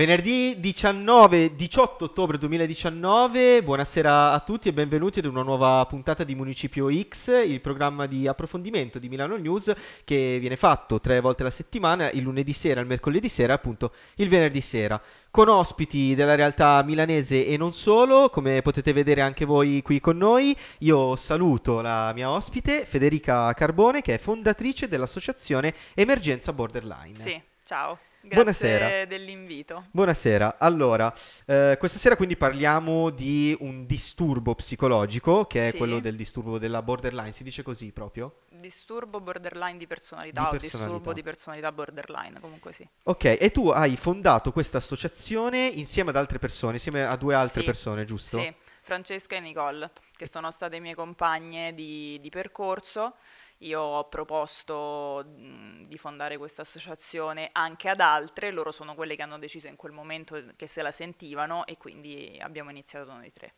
Venerdì 19, 18 ottobre 2019, buonasera a tutti e benvenuti ad una nuova puntata di Municipio X, il programma di approfondimento di Milano News che viene fatto tre volte alla settimana, il lunedì sera, il mercoledì sera e appunto il venerdì sera con ospiti della realtà milanese e non solo, come potete vedere anche voi qui con noi. Io saluto la mia ospite Federica Carbone che è fondatrice dell'associazione Emergenza Borderline. Sì, ciao. Grazie Buonasera. dell'invito. Buonasera. Allora, eh, questa sera quindi parliamo di un disturbo psicologico che è sì. quello del disturbo della borderline, si dice così proprio? Disturbo borderline di personalità, di personalità. o disturbo di personalità borderline, comunque sì. Ok, e tu hai fondato questa associazione insieme ad altre persone, insieme a due altre sì. persone, giusto? Sì, Francesca e Nicole, che sono state mie compagne di, di percorso. Io ho proposto di fondare questa associazione anche ad altre, loro sono quelle che hanno deciso in quel momento che se la sentivano e quindi abbiamo iniziato noi tre.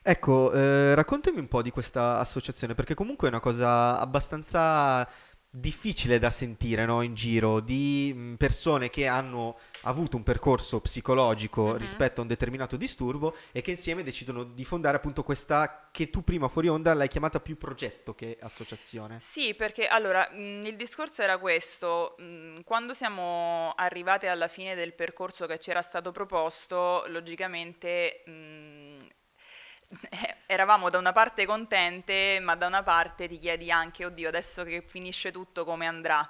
Ecco, eh, raccontami un po' di questa associazione, perché comunque è una cosa abbastanza difficile da sentire no, in giro di mm, persone che hanno avuto un percorso psicologico uh-huh. rispetto a un determinato disturbo e che insieme decidono di fondare appunto questa che tu prima fuori onda l'hai chiamata più progetto che associazione. Sì, perché allora mh, mm, il discorso era questo, mh, mm, quando siamo arrivate alla fine del percorso che c'era stato proposto, logicamente mh, eh, eravamo da una parte contente, ma da una parte ti chiedi anche, oddio, adesso che finisce tutto come andrà?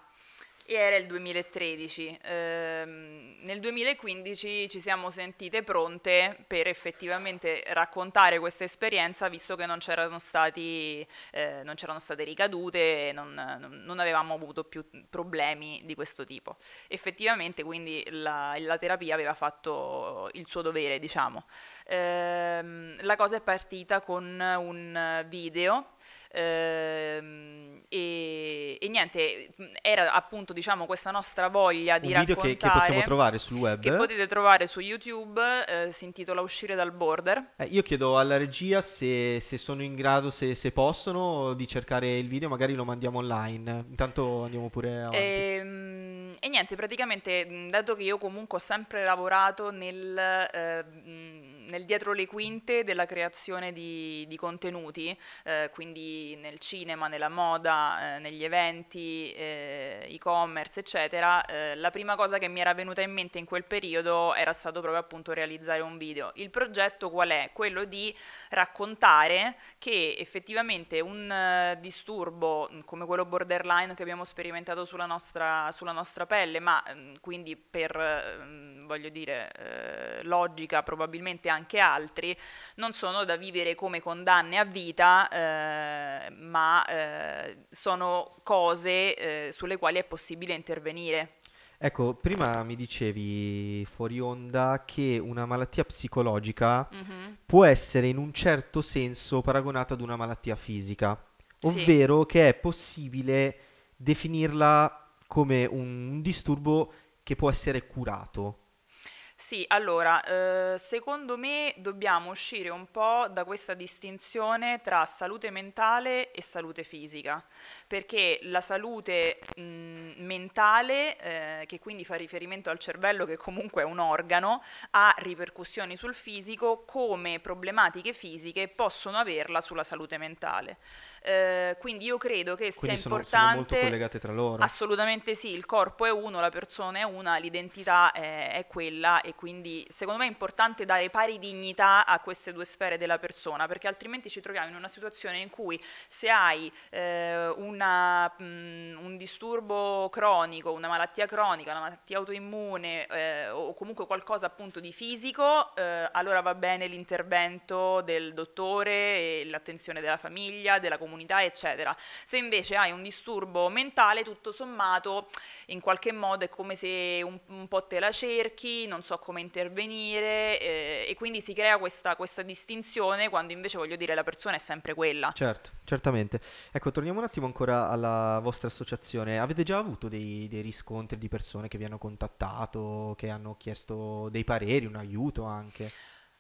era il 2013. Ehm, nel 2015 ci siamo sentite pronte per effettivamente raccontare questa esperienza, visto che non c'erano, stati, eh, non c'erano state ricadute, non, non, avevamo avuto più problemi di questo tipo. Effettivamente quindi la, la terapia aveva fatto il suo dovere, diciamo. Ehm, la cosa è partita con un video Ehm, e, e, niente, era appunto diciamo questa nostra voglia di un video che, che, possiamo trovare sul web. Che potete trovare su YouTube, eh, si intitola Uscire dal border. Eh, io chiedo alla regia se, se sono in grado, se, se, possono, di cercare il video, magari lo mandiamo online. Intanto andiamo pure avanti. E, ehm, e niente, praticamente, dato che io comunque ho sempre lavorato nel... Eh, nel dietro le quinte della creazione di, di contenuti, eh, quindi nel cinema, nella moda, eh, negli eventi, eh, e-commerce, eccetera, eh, la prima cosa che mi era venuta in mente in quel periodo era stato proprio appunto realizzare un video. Il progetto qual è? Quello di raccontare che effettivamente un eh, disturbo mm, come quello borderline che abbiamo sperimentato sulla nostra, sulla nostra pelle, ma mm, quindi per, mm, voglio dire, logica probabilmente anche anche altri, non sono da vivere come condanne a vita, eh, ma eh, sono cose eh, sulle quali è possibile intervenire. Ecco, prima mi dicevi fuori onda che una malattia psicologica mm-hmm. può essere in un certo senso paragonata ad una malattia fisica, ovvero sì. che è possibile definirla come un, un disturbo che può essere curato. Sì, allora, eh, secondo me dobbiamo uscire un po' da questa distinzione tra salute mentale e salute fisica, perché la salute mh, mm, mentale, eh, che quindi fa riferimento al cervello, che comunque è un organo, ha ripercussioni sul fisico come problematiche fisiche possono averla sulla salute mentale. Eh, quindi io credo che quindi sia sono, importante... Sono molto collegate tra loro. Assolutamente sì, il corpo è uno, la persona è una, l'identità è, è quella e quindi secondo me è importante dare pari dignità a queste due sfere della persona perché altrimenti ci troviamo in una situazione in cui se hai eh, una, mh, mm, un disturbo cronico, una malattia cronica, una malattia autoimmune eh, o comunque qualcosa appunto di fisico, eh, allora va bene l'intervento del dottore, e l'attenzione della famiglia, della comunità comunità, eccetera. Se invece hai un disturbo mentale, tutto sommato, in qualche modo è come se un, un po' te la cerchi, non so come intervenire eh, e quindi si crea questa, questa, distinzione quando invece voglio dire la persona è sempre quella. Certo, certamente. Ecco, torniamo un attimo ancora alla vostra associazione. Avete già avuto dei, dei riscontri di persone che vi hanno contattato, che hanno chiesto dei pareri, un aiuto anche?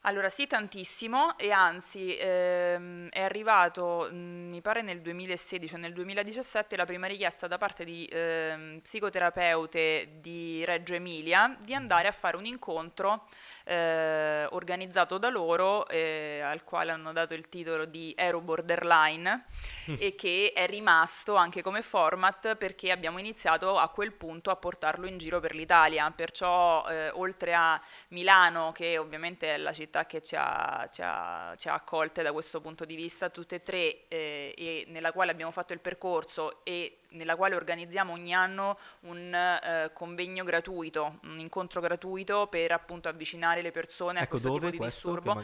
Allora sì tantissimo e anzi ehm, è arrivato mm, mi pare nel 2016 o cioè nel 2017 la prima richiesta da parte di ehm, psicoterapeute di Reggio Emilia di mm. andare a fare un incontro eh, organizzato da loro eh, al quale hanno dato il titolo di Ero Borderline mm. e che è rimasto anche come format perché abbiamo iniziato a quel punto a portarlo in giro per l'Italia perciò eh, oltre a Milano che ovviamente è la città società che ci ha, ci, ha, ci ha, accolte da questo punto di vista, tutte e tre, eh, e nella quale abbiamo fatto il percorso e nella quale organizziamo ogni anno un eh, convegno gratuito, un incontro gratuito per appunto avvicinare le persone ecco, a questo tipo di questo disturbo.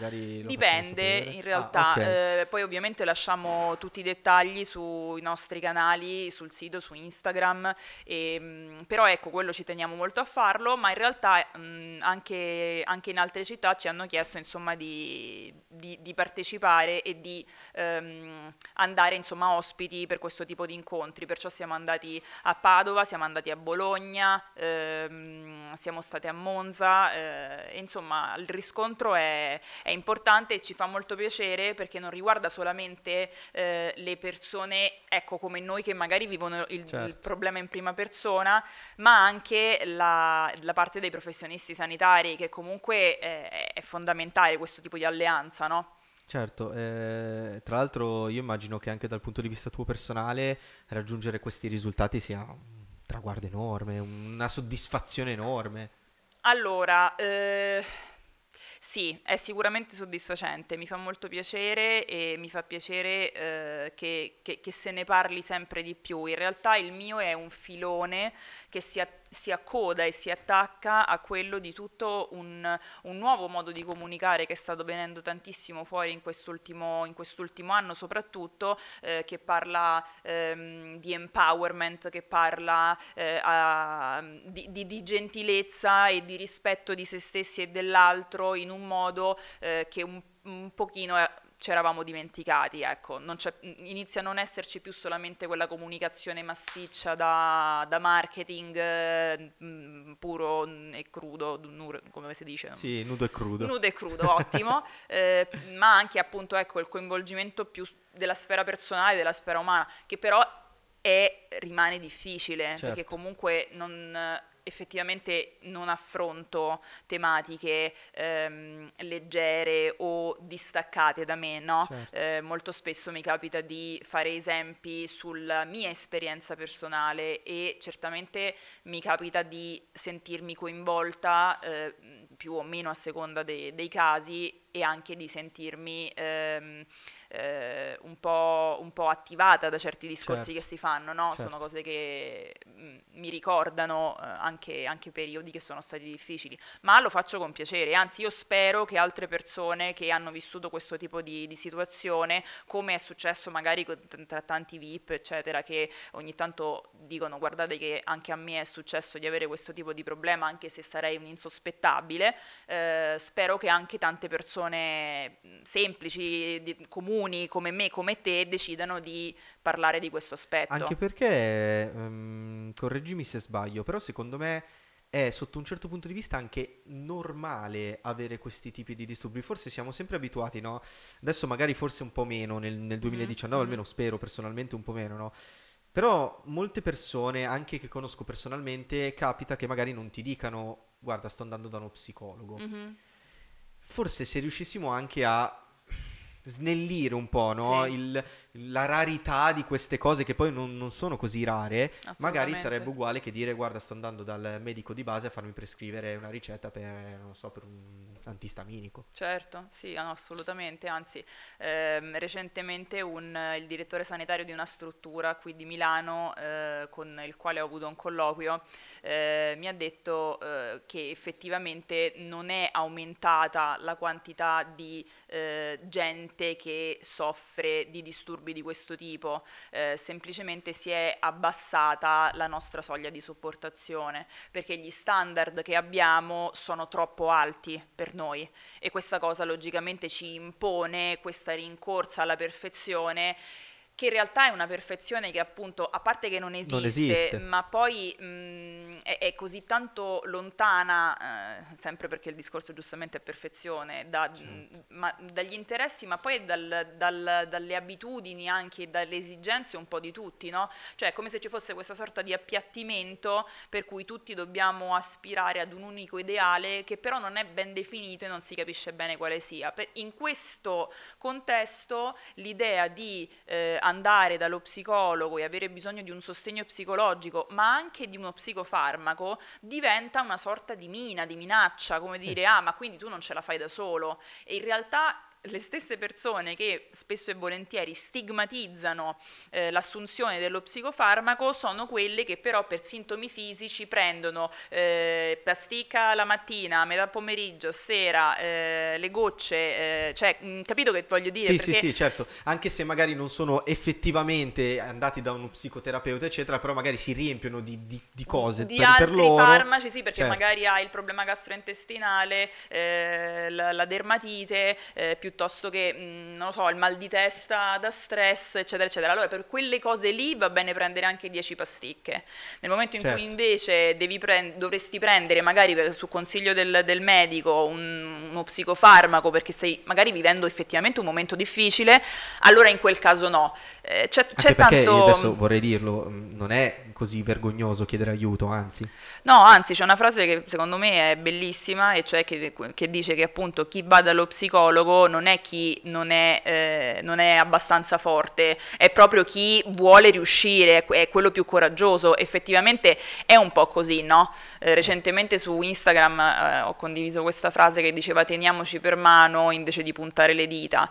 Dipende in ah, realtà, ah, okay. eh, poi ovviamente lasciamo tutti i dettagli sui nostri canali, sul sito, su Instagram, e, ehm, però ecco quello ci teniamo molto a farlo, ma in realtà mh, mm, anche, anche, in altre città ci hanno chiesto insomma di, di, di partecipare e di ehm, andare insomma ospiti per questo tipo di incontri, perciò siamo siamo andati a Padova, siamo andati a Bologna, ehm, siamo stati a Monza, eh, insomma il riscontro è, è, importante e ci fa molto piacere perché non riguarda solamente eh, le persone ecco, come noi che magari vivono il, certo. il problema in prima persona, ma anche la, la, parte dei professionisti sanitari che comunque eh, è fondamentale questo tipo di alleanza. No? Certo, eh, tra l'altro io immagino che anche dal punto di vista tuo personale raggiungere questi risultati sia un traguardo enorme, una soddisfazione enorme. Allora, eh, sì, è sicuramente soddisfacente, mi fa molto piacere e mi fa piacere eh, che, che, che, se ne parli sempre di più. In realtà il mio è un filone che si attende si accoda e si attacca a quello di tutto un, un nuovo modo di comunicare che è stato venendo tantissimo fuori in quest'ultimo, in quest'ultimo anno soprattutto, eh, che parla ehm, di empowerment, che parla eh, a, di, di, di, gentilezza e di rispetto di se stessi e dell'altro in un modo eh, che un, un pochino ci eravamo dimenticati, ecco. inizia a non esserci più solamente quella comunicazione massiccia da, da marketing mh, eh, mm, puro e crudo, nu- come si dice? Sì, nudo e crudo. Nudo e crudo, ottimo, eh, ma anche appunto ecco, il coinvolgimento più della sfera personale, della sfera umana, che però è, rimane difficile, certo. perché comunque non effettivamente non affronto tematiche ehm, leggere o distaccate da me, no? certo. eh, molto spesso mi capita di fare esempi sulla mia esperienza personale e certamente mi capita di sentirmi coinvolta eh, più o meno a seconda de- dei casi e anche di sentirmi... Ehm, eh, un, po', un, po', attivata da certi discorsi certo. che si fanno, no? certo. sono cose che mm, mi ricordano eh, anche, anche, periodi che sono stati difficili, ma lo faccio con piacere, anzi io spero che altre persone che hanno vissuto questo tipo di, di situazione, come è successo magari tra tanti VIP, eccetera, che ogni tanto dicono guardate che anche a me è successo di avere questo tipo di problema, anche se sarei un insospettabile, eh, spero che anche tante persone mm, semplici, di, comuni, comuni come me, come te, decidano di parlare di questo aspetto. Anche perché, um, correggimi se sbaglio, però secondo me è sotto un certo punto di vista anche normale avere questi tipi di disturbi. Forse siamo sempre abituati, no? Adesso magari forse un po' meno nel, nel 2019, mm-hmm, mm-hmm. almeno spero personalmente un po' meno, no? Però molte persone, anche che conosco personalmente, capita che magari non ti dicano guarda sto andando da uno psicologo. Mm-hmm. Forse se riuscissimo anche a snellire un po' no? sì. Il, la rarità di queste cose che poi non, non sono così rare, magari sarebbe uguale che dire guarda sto andando dal medico di base a farmi prescrivere una ricetta per, so, per un antistaminico. Certo, sì, no, assolutamente, anzi ehm, recentemente un, il direttore sanitario di una struttura qui di Milano eh, con il quale ho avuto un colloquio eh, mi ha detto eh, che effettivamente non è aumentata la quantità di eh, gente che soffre di disturbi di questo tipo, eh, semplicemente si è abbassata la nostra soglia di sopportazione, perché gli standard che abbiamo sono troppo alti per noi e questa cosa logicamente ci impone questa rincorsa alla perfezione che in realtà è una perfezione che appunto, a parte che non esiste, non esiste. ma poi mh, è, è, così tanto lontana, eh, sempre perché il discorso giustamente è perfezione, da, certo. ma, dagli interessi, ma poi dal, dal, dalle abitudini anche, dalle esigenze un po' di tutti, no? Cioè è come se ci fosse questa sorta di appiattimento per cui tutti dobbiamo aspirare ad un unico ideale che però non è ben definito e non si capisce bene quale sia. Per, in questo contesto l'idea di eh, andare dallo psicologo e avere bisogno di un sostegno psicologico, ma anche di uno psicofarmaco, diventa una sorta di mina, di minaccia, come dire, ah ma quindi tu non ce la fai da solo. E in realtà le stesse persone che spesso e volentieri stigmatizzano eh, l'assunzione dello psicofarmaco sono quelle che però per sintomi fisici prendono eh, plastica la mattina, metà pomeriggio, sera, eh, le gocce, eh, cioè mh, mm, capito che voglio dire? Sì, perché... sì, sì, certo, anche se magari non sono effettivamente andati da uno psicoterapeuta eccetera, però magari si riempiono di, di, di cose di per, altri per loro. farmaci, sì, perché certo. magari hai il problema gastrointestinale, eh, la, la, dermatite, eh, piuttosto piuttosto che, mm, non lo so, il mal di testa da stress, eccetera, eccetera. Allora per quelle cose lì va bene prendere anche 10 pasticche. Nel momento in certo. cui invece devi prend dovresti prendere magari per, su consiglio del, del medico un, uno psicofarmaco perché stai magari vivendo effettivamente un momento difficile, allora in quel caso no. Eh, c'è, c'è tanto... adesso vorrei dirlo, mm, non è così vergognoso chiedere aiuto, anzi. No, anzi c'è una frase che secondo me è bellissima e cioè che, che dice che appunto chi va dallo psicologo non non è chi non è, eh, non è abbastanza forte, è proprio chi vuole riuscire, è quello più coraggioso. Effettivamente è un po' così, no? Eh, recentemente su Instagram eh, ho condiviso questa frase che diceva teniamoci per mano invece di puntare le dita.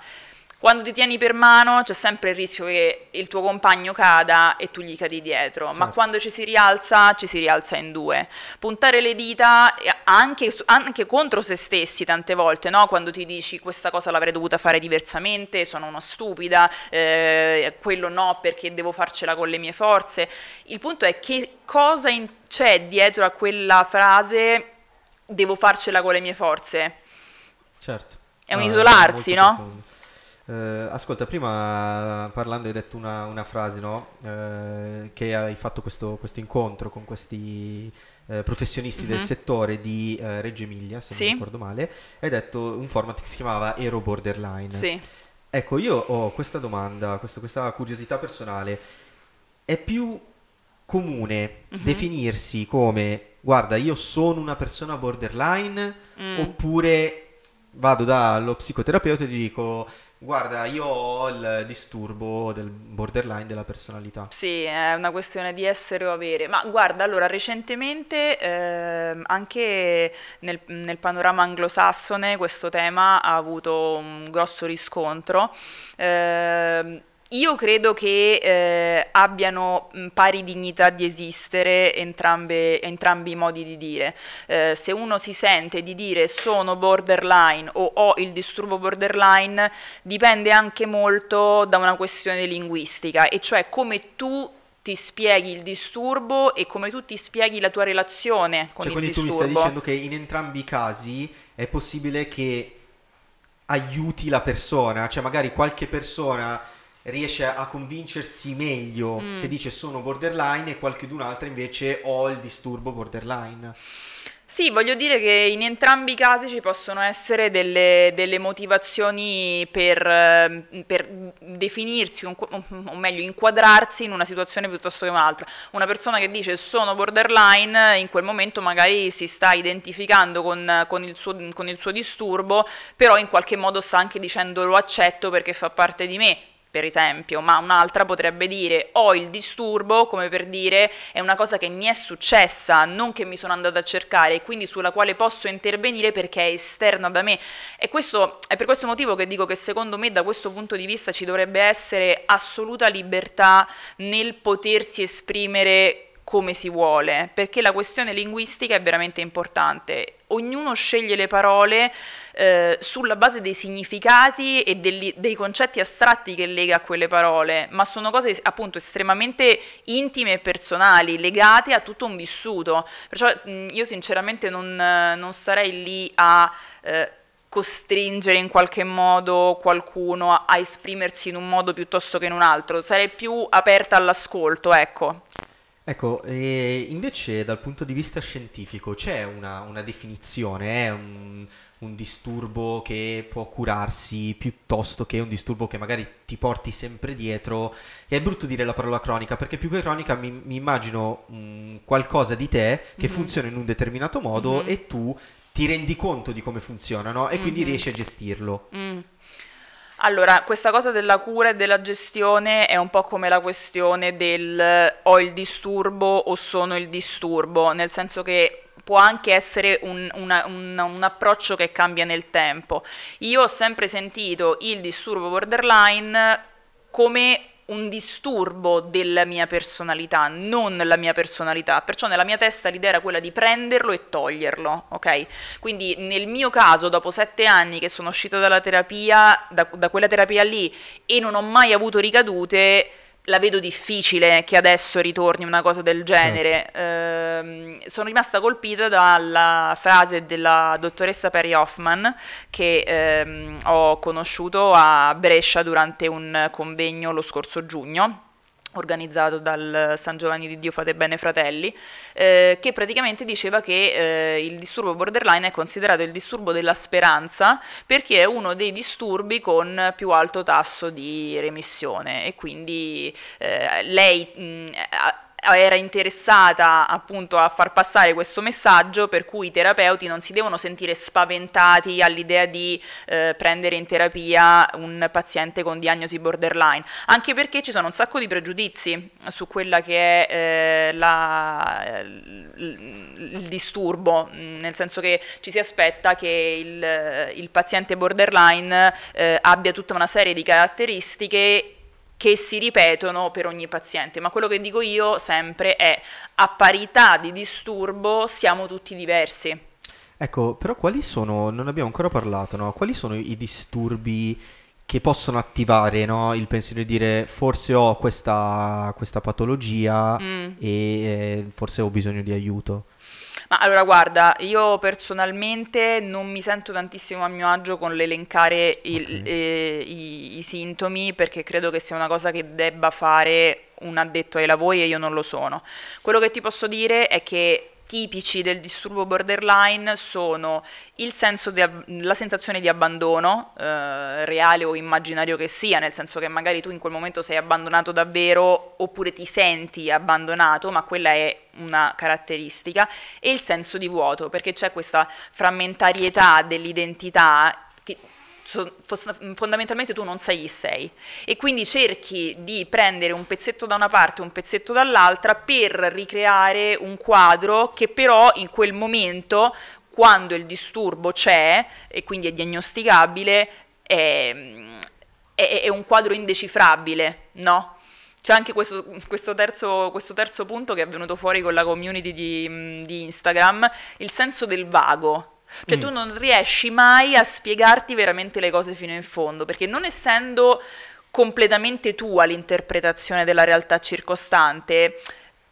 Quando ti tieni per mano c'è sempre il rischio che il tuo compagno cada e tu gli cadi dietro, certo. ma quando ci si rialza ci si rialza in due. Puntare le dita anche, anche, contro se stessi tante volte, no? quando ti dici questa cosa l'avrei dovuta fare diversamente, sono una stupida, eh, quello no perché devo farcela con le mie forze. Il punto è che cosa c'è dietro a quella frase devo farcela con le mie forze? Certo. È un ah, isolarsi, è no? Eh, ascolta, prima parlando hai detto una, una frase, no? Eh, che hai fatto questo, questo incontro con questi eh, professionisti mm-hmm. del mhm. settore di eh, Reggio Emilia, se sì. non ricordo male, hai detto un format che si chiamava Ero Borderline. Sì. Ecco, io ho questa domanda, questo, questa curiosità personale. È più comune mm-hmm. definirsi come guarda, io sono una persona borderline mm. oppure vado dallo psicoterapeuta e gli dico Guarda, io ho il disturbo del borderline della personalità. Sì, è una questione di essere o avere. Ma guarda, allora, recentemente eh, anche nel, nel, panorama anglosassone questo tema ha avuto un grosso riscontro. Eh, io credo che eh, abbiano pari dignità di esistere entrambe, entrambi i modi di dire. Eh, se uno si sente di dire sono borderline o ho il disturbo borderline, dipende anche molto da una questione linguistica, e cioè come tu ti spieghi il disturbo e come tu ti spieghi la tua relazione con cioè, il disturbo. Quindi tu mi stai dicendo che in entrambi i casi è possibile che aiuti la persona, cioè magari qualche persona riesce a convincersi meglio mm. se dice sono borderline e qualcun altro invece ho il disturbo borderline. Sì, voglio dire che in entrambi i casi ci possono essere delle, delle motivazioni per, ehm, per definirsi, un, o meglio, inquadrarsi in una situazione piuttosto che un'altra. Una persona che dice sono borderline, in quel momento magari si sta identificando con, con, il, suo, con il suo disturbo, però in qualche modo sta anche dicendo lo accetto perché fa parte di me, per esempio, ma un'altra potrebbe dire ho il disturbo, come per dire è una cosa che mi è successa, non che mi sono andata a cercare e quindi sulla quale posso intervenire perché è esterna da me. E questo è per questo motivo che dico che secondo me da questo punto di vista ci dovrebbe essere assoluta libertà nel potersi esprimere come si vuole, perché la questione linguistica è veramente importante ognuno sceglie le parole eh, sulla base dei significati e degli, dei concetti astratti che lega a quelle parole, ma sono cose appunto estremamente intime e personali, legate a tutto un vissuto. Perciò mh, io sinceramente non, non, starei lì a... Eh, costringere in qualche modo qualcuno a, a esprimersi in un modo piuttosto che in un altro, sarei più aperta all'ascolto, ecco. Ecco, invece dal punto di vista scientifico c'è una, una definizione, è un, un, disturbo che può curarsi piuttosto che un disturbo che magari ti porti sempre dietro. E è brutto dire la parola cronica perché più che cronica mi, mi immagino mh, mm, qualcosa di te che mm-hmm. funziona in un determinato modo mm-hmm. e tu ti rendi conto di come funziona no? e mm-hmm. quindi mhm. riesci a gestirlo. Mm. Allora, questa cosa della cura e della gestione è un po' come la questione del eh, ho il disturbo o sono il disturbo, nel senso che può anche essere un, una, un, un, approccio che cambia nel tempo. Io ho sempre sentito il disturbo borderline come un disturbo della mia personalità, non la mia personalità, perciò nella mia testa l'idea era quella di prenderlo e toglierlo, ok? Quindi nel mio caso, dopo sette anni che sono uscita dalla terapia, da, da quella terapia lì, e non ho mai avuto ricadute, la vedo difficile che adesso ritorni una cosa del genere. Eh, sono rimasta colpita dalla frase della dottoressa Perry Hoffman che ehm, ho conosciuto a Brescia durante un convegno lo scorso giugno organizzato dal San Giovanni di Dio Fate Bene Fratelli, eh, che praticamente diceva che eh, il disturbo borderline è considerato il disturbo della speranza perché è uno dei disturbi con più alto tasso di remissione e quindi eh, lei mh, mm, ha, eh, era interessata appunto a far passare questo messaggio per cui i terapeuti non si devono sentire spaventati all'idea di eh, prendere in terapia un paziente con diagnosi borderline, anche perché ci sono un sacco di pregiudizi su quella che è eh, la, il disturbo, nel senso che ci si aspetta che il, il paziente borderline eh, abbia tutta una serie di caratteristiche che si ripetono per ogni paziente, ma quello che dico io sempre è a parità di disturbo siamo tutti diversi. Ecco, però quali sono, non abbiamo ancora parlato, no? quali sono i disturbi che possono attivare no? il pensiero di dire forse ho questa, questa patologia mm. e eh, forse ho bisogno di aiuto? Ma allora guarda, io personalmente non mi sento tantissimo a mio agio con l'elencare il, okay. eh, i, i sintomi perché credo che sia una cosa che debba fare un addetto ai lavori e io non lo sono. Quello che ti posso dire è che tipici del disturbo borderline sono il senso di, la sensazione di abbandono, eh, reale o immaginario che sia, nel senso che magari tu in quel momento sei abbandonato davvero oppure ti senti abbandonato, ma quella è una caratteristica, e il senso di vuoto, perché c'è questa frammentarietà dell'identità che fondamentalmente tu non sai chi sei e quindi cerchi di prendere un pezzetto da una parte e un pezzetto dall'altra per ricreare un quadro che però in quel momento quando il disturbo c'è e quindi è diagnosticabile è, è, è un quadro indecifrabile, no? C'è anche questo, questo, terzo, questo, terzo, punto che è venuto fuori con la community di, di Instagram, il senso del vago, cioè mm. tu non riesci mai a spiegarti veramente le cose fino in fondo, perché non essendo completamente tua l'interpretazione della realtà circostante,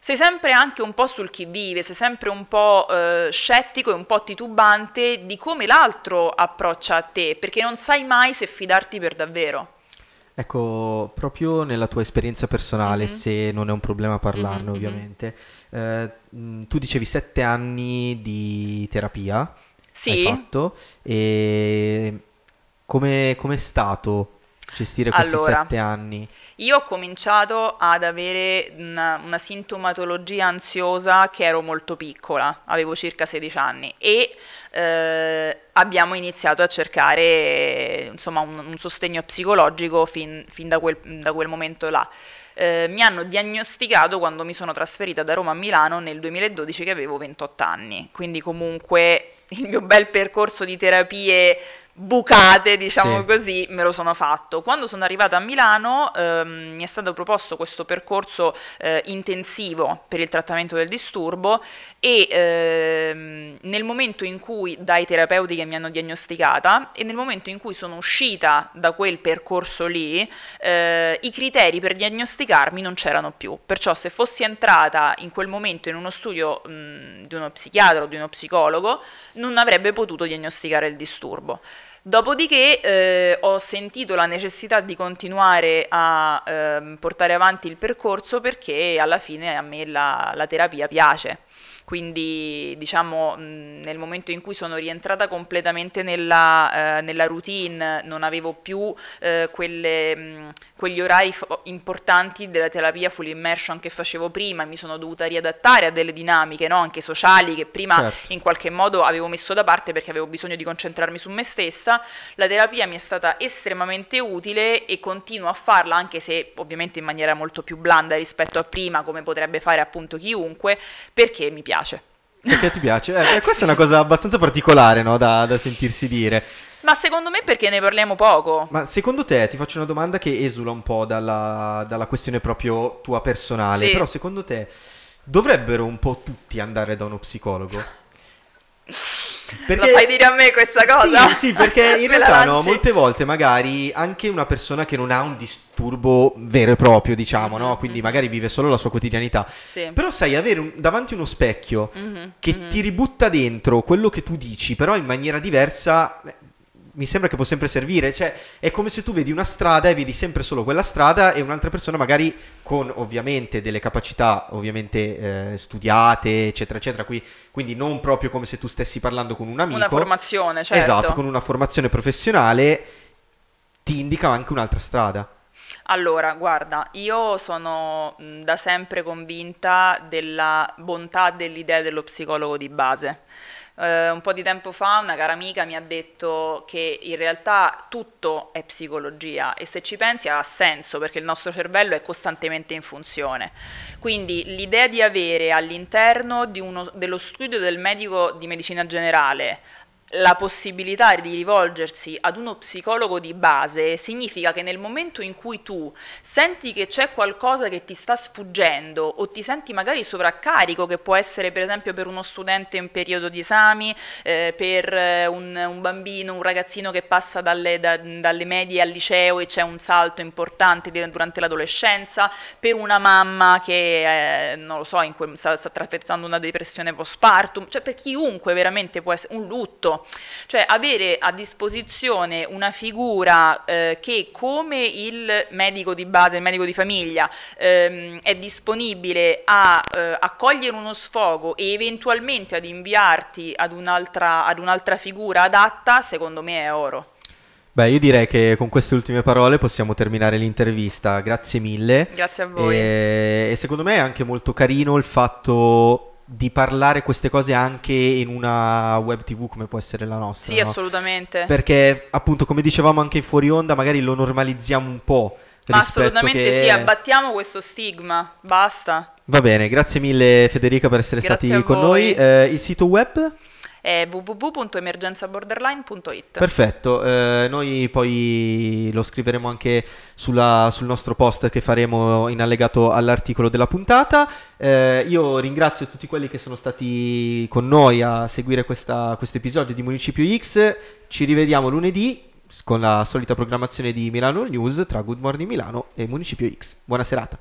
sei sempre anche un po' sul chi vive, sei sempre un po' eh, scettico e un po' titubante di come l'altro approccia a te, perché non sai mai se fidarti per davvero. Ecco, proprio nella tua esperienza personale, mm-hmm. se non è un problema parlarne mm-hmm. mm-hmm. ovviamente, eh, mm, tu dicevi sette anni di terapia, sì. fatto. E come è stato gestire questi allora, sette anni? Io ho cominciato ad avere una, una, sintomatologia ansiosa che ero molto piccola, avevo circa 16 anni e eh, abbiamo iniziato a cercare insomma, un, un, sostegno psicologico fin, fin da, quel, da quel momento là eh, mi hanno diagnosticato quando mi sono trasferita da Roma a Milano nel 2012 che avevo 28 anni, quindi comunque il mio bel percorso di terapie bucate, diciamo sì. così, me lo sono fatto. Quando sono arrivata a Milano ehm, mi è stato proposto questo percorso eh, intensivo per il trattamento del disturbo e ehm, nel momento in cui dai terapeuti che mi hanno diagnosticata e nel momento in cui sono uscita da quel percorso lì, eh, i criteri per diagnosticarmi non c'erano più. Perciò se fossi entrata in quel momento in uno studio mh, di uno psichiatra o di uno psicologo, non avrebbe potuto diagnosticare il disturbo. Dopodiché eh, ho sentito la necessità di continuare a eh, portare avanti il percorso perché alla fine a me la, la terapia piace. Quindi diciamo nel momento in cui sono rientrata completamente nella, eh, nella routine, non avevo più eh, quelle, quegli orari importanti della terapia full immersion che facevo prima, mi sono dovuta riadattare a delle dinamiche no? anche sociali che prima certo. in qualche modo avevo messo da parte perché avevo bisogno di concentrarmi su me stessa esperienza, la terapia mi è stata estremamente utile e continuo a farla, anche se ovviamente in maniera molto più blanda rispetto a prima, come potrebbe fare appunto chiunque, perché mi piace. Perché ti piace? Eh, eh questa sì. è una cosa abbastanza particolare no? da, da sentirsi dire. Ma secondo me perché ne parliamo poco. Ma secondo te, ti faccio una domanda che esula un po' dalla, dalla questione proprio tua personale, sì. però secondo te dovrebbero un po' tutti andare da uno psicologo? Perché... La fai dire a me questa cosa? Sì, sì perché in realtà no, molte volte magari anche una persona che non ha un disturbo vero e proprio, diciamo, no? Mm-hmm, Quindi mm-hmm. magari vive solo la sua quotidianità. Sì. Però sai, avere un, davanti uno specchio mm-hmm. che mm-hmm. ti ributta dentro quello che tu dici, però in maniera diversa, eh, mi sembra che può sempre servire, cioè è come se tu vedi una strada e vedi sempre solo quella strada e un'altra persona magari con ovviamente delle capacità ovviamente eh, studiate eccetera eccetera, qui, quindi non proprio come se tu stessi parlando con un amico. Una formazione, certo. Esatto, con una formazione professionale ti indica anche un'altra strada. Allora, guarda, io sono mm, da sempre convinta della bontà dell'idea dello psicologo di base eh, un po' di tempo fa una cara amica mi ha detto che in realtà tutto è psicologia e se ci pensi ha senso perché il nostro cervello è costantemente in funzione. Quindi l'idea di avere all'interno dello studio del medico di medicina generale la possibilità di rivolgersi ad uno psicologo di base significa che nel momento in cui tu senti che c'è qualcosa che ti sta sfuggendo o ti senti magari sovraccarico, che può essere per esempio per uno studente in periodo di esami, eh, per eh, un, un, bambino, un ragazzino che passa dalle, da, dalle medie al liceo e c'è un salto importante durante l'adolescenza, per una mamma che eh, non lo so, in cui sta, sta attraversando una depressione postpartum, cioè per chiunque veramente può essere un lutto cioè avere a disposizione una figura eh, che come il medico di base, il medico di famiglia, ehm, è disponibile a eh, accogliere uno sfogo e eventualmente ad inviarti ad un'altra, ad un'altra figura adatta, secondo me è oro. Beh, io direi che con queste ultime parole possiamo terminare l'intervista. Grazie mille. Grazie a voi. E, e secondo me è anche molto carino il fatto di parlare queste cose anche in una web tv come può essere la nostra. Sì, no? assolutamente. Perché appunto come dicevamo anche in fuori onda magari lo normalizziamo un po'. Ma assolutamente che... sì, abbattiamo questo stigma, basta. Va bene, grazie mille Federica per essere grazie stati con noi. Eh, il sito web? è www.emergenzaborderline.it. Perfetto, eh, noi poi lo scriveremo anche sulla, sul nostro post che faremo in allegato all'articolo della puntata. Eh, io ringrazio tutti quelli che sono stati con noi a seguire questo episodio di Municipio X. Ci rivediamo lunedì con la solita programmazione di Milano News tra Good Morning Milano e Municipio X. Buona serata.